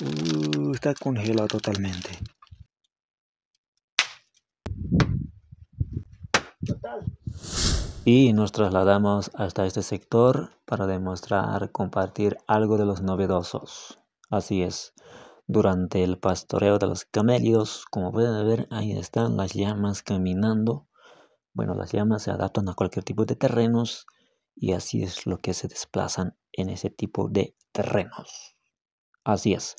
Uh, está congelado totalmente. Y nos trasladamos hasta este sector para demostrar, compartir algo de los novedosos. Así es, durante el pastoreo de los camellos, como pueden ver, ahí están las llamas caminando. Bueno, las llamas se adaptan a cualquier tipo de terrenos y así es lo que se desplazan en ese tipo de terrenos. Así es.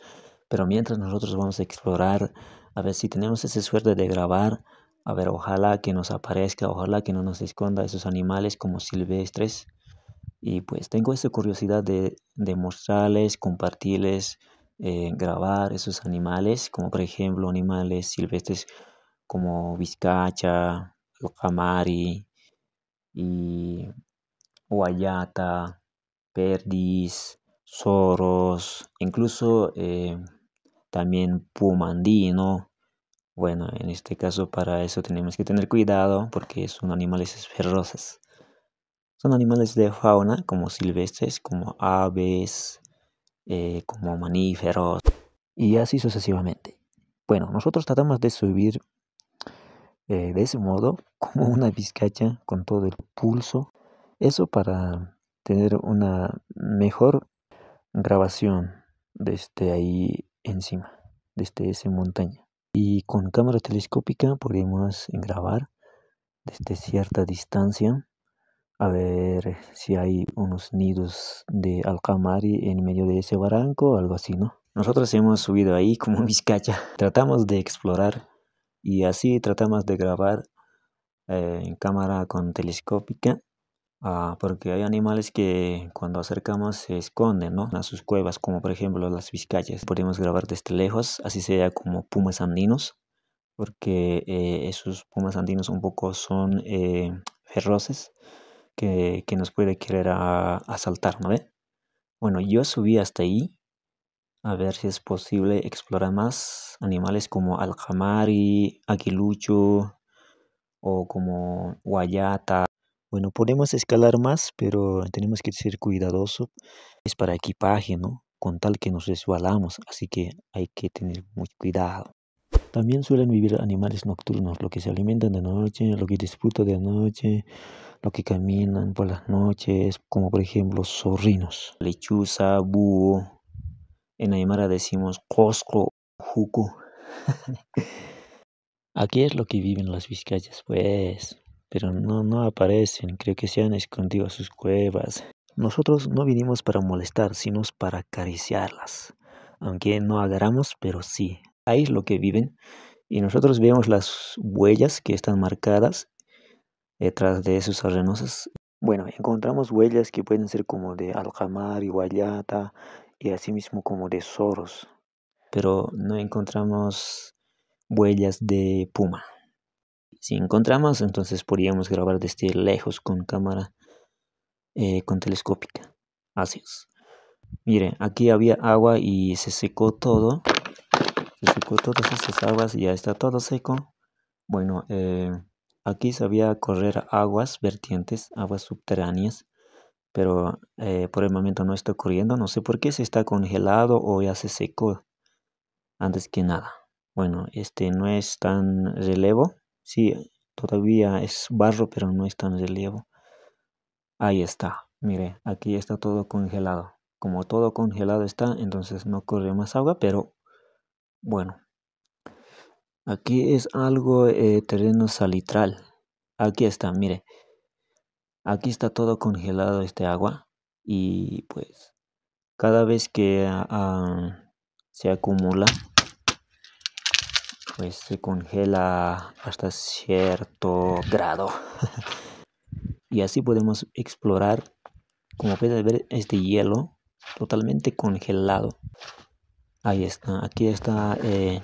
Pero mientras nosotros vamos a explorar, a ver si tenemos esa suerte de grabar, a ver, ojalá que nos aparezca, ojalá que no nos esconda esos animales como silvestres. Y pues tengo esa curiosidad de, mostrarles, compartirles, eh, grabar esos animales, como por ejemplo animales silvestres como vizcacha, camari y guayata, perdiz, soros incluso eh, también pumandino Bueno, en este caso para eso tenemos que tener cuidado porque son animales ferrosos Son animales de fauna como silvestres, como aves, eh, como mamíferos y así sucesivamente. Bueno, nosotros tratamos de subir eh, de ese modo como una vizcacha con todo el pulso. Eso para tener una mejor grabación desde este ahí encima, desde esa este, montaña. Y con cámara telescópica podemos grabar desde cierta distancia a ver si hay unos nidos de alcamari en medio de ese barranco o algo así, ¿no? Nosotros hemos subido ahí como vizcacha. Tratamos de explorar y así tratamos de grabar eh, en cámara con telescópica Ah, porque hay animales que cuando acercamos se esconden ¿no? a sus cuevas, como por ejemplo las vizcayas. Podemos grabar desde lejos, así sea como pumas andinos, porque eh, esos pumas andinos un poco son eh, feroces que, que, nos puede querer asaltar, ¿no ve? Bueno, yo subí hasta ahí a ver si es posible explorar más animales como aljamari, aquilucho o como guayata. Bueno, podemos escalar más, pero tenemos que ser cuidadosos. Es para equipaje, ¿no? Con tal que nos resbalamos, así que hay que tener mucho cuidado. También suelen vivir animales nocturnos, lo que se alimentan de noche, lo que disfrutan de noche, lo que caminan por las noches, como por ejemplo zorrinos, lechuza, búho. En Aymara decimos cosco, juco. Aquí es lo que viven las vizcayas, pues pero no, no aparecen, creo que se han escondido a sus cuevas. Nosotros no vinimos para molestar, sino para acariciarlas, aunque no agarramos, pero sí, ahí es lo que viven. Y nosotros vemos las huellas que están marcadas detrás de esos arenosas. Bueno, encontramos huellas que pueden ser como de Aljamar y Guayata, y asimismo como de zorros, pero no encontramos huellas de puma si encontramos, entonces podríamos grabar desde lejos con cámara eh, con telescópica. Así es. Miren, aquí había agua y se secó todo. Se secó todas esas aguas y ya está todo seco. Bueno, eh, aquí sabía correr aguas vertientes, aguas subterráneas. Pero eh, por el momento no está corriendo. No sé por qué se está congelado o ya se secó. Antes que nada. Bueno, este no es tan relevo Sí, todavía es barro, pero no es tan relieve. Ahí está, mire, aquí está todo congelado. Como todo congelado está, entonces no corre más agua, pero bueno. Aquí es algo eh, terreno salitral. Aquí está, mire. Aquí está todo congelado este agua. Y pues cada vez que ah, ah, se acumula pues se congela hasta cierto grado. y así podemos explorar, como puedes ver, este hielo totalmente congelado. Ahí está, aquí está eh,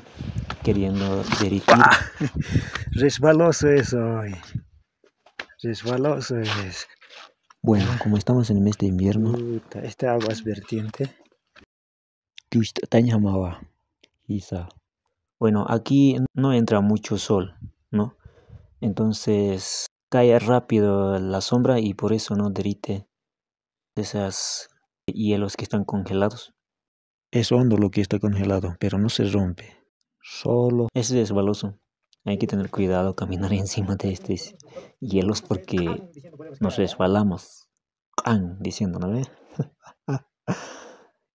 queriendo derritir. Ah, resbaloso es hoy. Resbaloso es. Bueno, como estamos en el mes de invierno. esta agua es vertiente. está Isa. Bueno, aquí no entra mucho sol, ¿no? Entonces cae rápido la sombra y por eso no derrite esas hielos que están congelados. Es hondo lo que está congelado, pero no se rompe. Solo es resbaloso. Hay que tener cuidado caminar encima de estos hielos porque nos resbalamos. Diciendo, ¿no?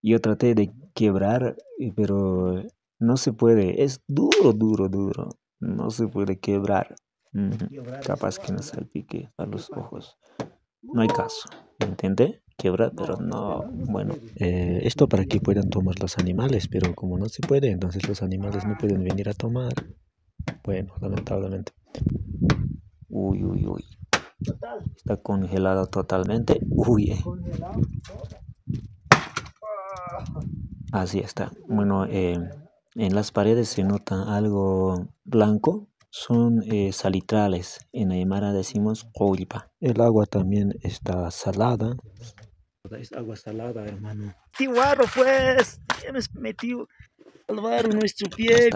Yo traté de quebrar, pero no se puede, es duro, duro, duro. No se puede quebrar. Capaz que nos salpique a los ojos. No hay caso. Entiende, quebrar, pero no. Bueno, eh, esto para que puedan tomar los animales, pero como no se puede, entonces los animales no pueden venir a tomar. Bueno, lamentablemente. Uy, uy, uy. Está congelado totalmente. Uy. Eh. Así está. Bueno, eh, en las paredes se nota algo blanco, son eh, salitrales. En Aymara decimos culipa. El agua también está salada. Es agua salada, hermano. ¡Tiwarro, pues! Tienes metido al barro nuestro pie.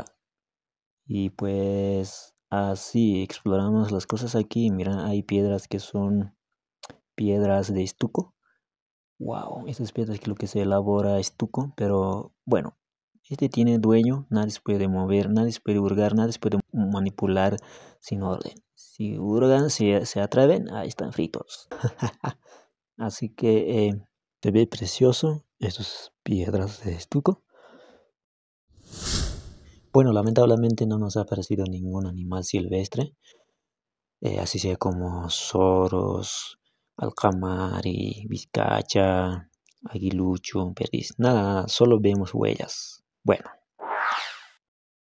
Y pues así exploramos las cosas aquí. Mira, hay piedras que son piedras de estuco. Wow, esas piedras que lo que se elabora estuco, pero bueno, este tiene dueño, nadie se puede mover, nadie se puede hurgar, nadie se puede manipular sin orden. Si hurgan, si se atreven, ahí están fritos. Así que eh, se ve precioso estas piedras de estuco. Bueno, lamentablemente no nos ha aparecido ningún animal silvestre, eh, así sea como zorros, alcamari, vizcacha, aguilucho, perdiz, nada, nada, solo vemos huellas. Bueno,